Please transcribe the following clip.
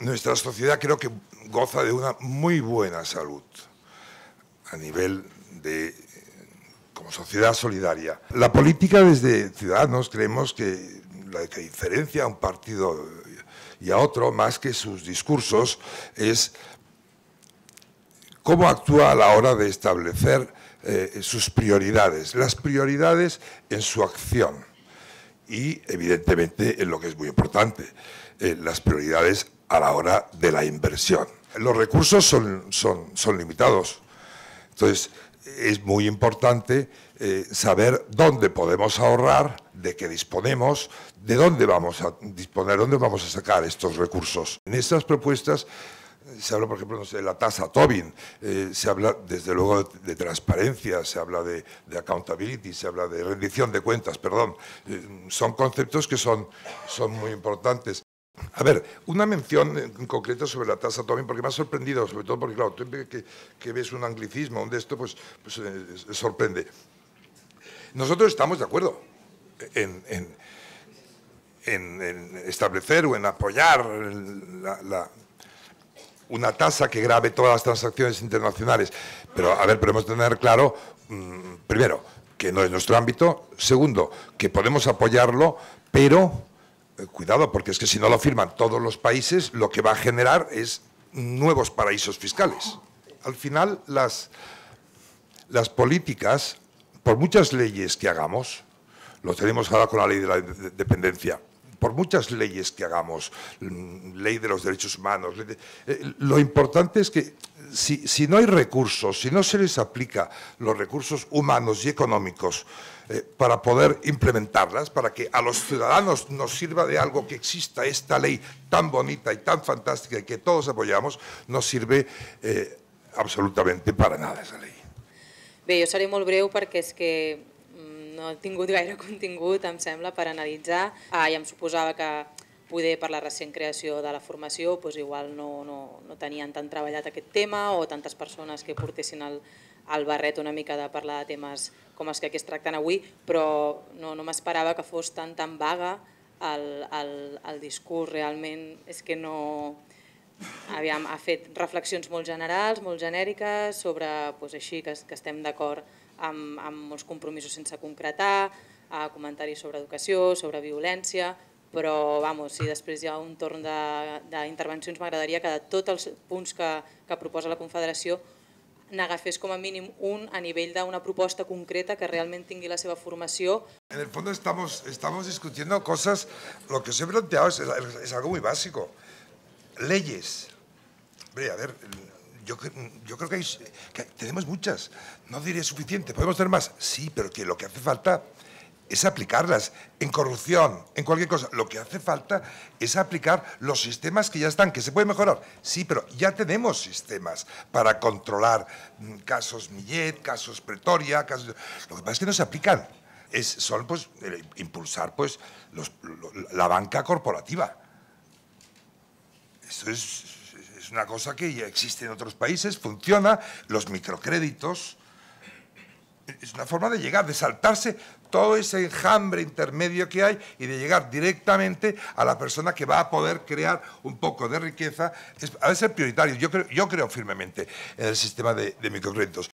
nuestra sociedad creo que goza de una muy buena salud a nivel de como sociedad solidaria. La política desde Ciudadanos creemos que la que diferencia a un partido y a otro, más que sus discursos, es cómo actúa a la hora de establecer eh, sus prioridades, las prioridades en su acción y, evidentemente, en lo que es muy importante, eh, las prioridades a la hora de la inversión. Los recursos son, son, son limitados, entonces es muy importante eh, saber dónde podemos ahorrar, de qué disponemos, de dónde vamos a disponer, dónde vamos a sacar estos recursos. En estas propuestas eh, se habla, por ejemplo, de la tasa Tobin, eh, se habla desde luego de, transparencia, se habla de, accountability, se habla de rendición de cuentas, perdón. son conceptos que son, son muy importantes. A ver, una mención en concreto sobre la tasa Tobin, porque me ha sorprendido, sobre todo porque, claro, tú que, ves un anglicismo, un de esto, pues, pues eh, sorprende. Nosotros estamos de acuerdo en, establecer o en apoyar una tasa que grave todas las transacciones internacionales. Pero, a ver, podemos tener claro, mm, primero, que no es nuestro ámbito. Segundo, que podemos apoyarlo, pero eh, cuidado, porque es que si no lo firman todos los países, lo que va a generar es nuevos paraísos fiscales. Al final, las, las políticas, por muchas leyes que hagamos, lo tenemos ahora con la ley de la dependencia, por muchas leyes que hagamos, mm, ley de los derechos humanos, eh, lo importante es que si, no hay recursos, si no se les aplica los recursos humanos y económicos eh, para poder implementarlas, para que a los ciudadanos nos sirva de algo que exista esta ley tan bonita y tan fantástica y que todos apoyamos, no sirve eh, absolutamente para nada esa ley. Bé, seré breu porque es que no he tingut gaire contingut, em sembla, per analitzar ah, i em suposava que poder per la recent creació de la formació doncs igual no, no, no tenien tan treballat aquest tema o tantes persones que portessin el, el barret una mica de parlar de temes com els que aquí es tracten avui, però no, no m'esperava que fos tan, tan vaga el, el, el discurs realment és que no... Aviam, ha fet reflexions molt generals, molt genèriques, sobre doncs, així que, que estem d'acord amb, amb molts compromisos sense concretar, eh, comentaris sobre educació, sobre violència, però vamos, si després hi ha un torn d'intervencions m'agradaria que de tots els punts que, que proposa la Confederació n'agafés com a mínim un a nivell d'una proposta concreta que realment tingui la seva formació. En el fons estamos, estamos discutiendo cosas, lo que s'ha plantejat planteado és es, es algo muy básico, leyes. Hombre, a ver, yo, creo que, tenemos muchas, no diré suficiente, podemos tener más, sí, pero que lo que hace falta es aplicarlas en corrupción, en cualquier cosa. Lo que hace falta es aplicar los sistemas que ya están, que se pueden mejorar. Sí, pero ya tenemos sistemas para controlar mm, casos Millet, casos Pretoria, casos... Lo que pasa es que no se aplican. Es, son pues impulsar pues la banca corporativa. Eso es es una cosa que ya existe en otros países, funciona, los microcréditos. Es una forma de llegar, de saltarse todo ese enjambre intermedio que hay y de llegar directamente a la persona que va a poder crear un poco de riqueza. Es, a veces prioritario, yo creo, yo creo firmemente en el sistema de microcréditos.